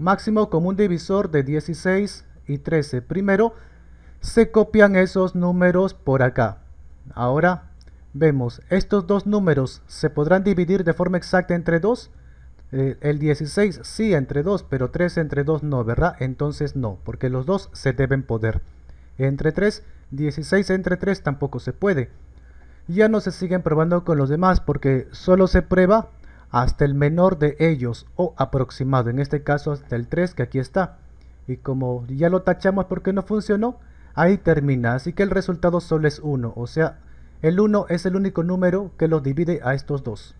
máximo común divisor de 16 y 13. Primero se copian esos números por acá. Ahora vemos, estos dos números se podrán dividir de forma exacta entre 2. Eh, el 16 sí entre 2, pero 13 entre 2 no, ¿verdad? Entonces no, porque los dos se deben poder. Entre 3, 16 entre 3 tampoco se puede. Ya no se siguen probando con los demás porque solo se prueba hasta el menor de ellos o aproximado, en este caso hasta el 3 que aquí está. Y como ya lo tachamos porque no funcionó, ahí termina, así que el resultado solo es 1, o sea, el 1 es el único número que los divide a estos dos.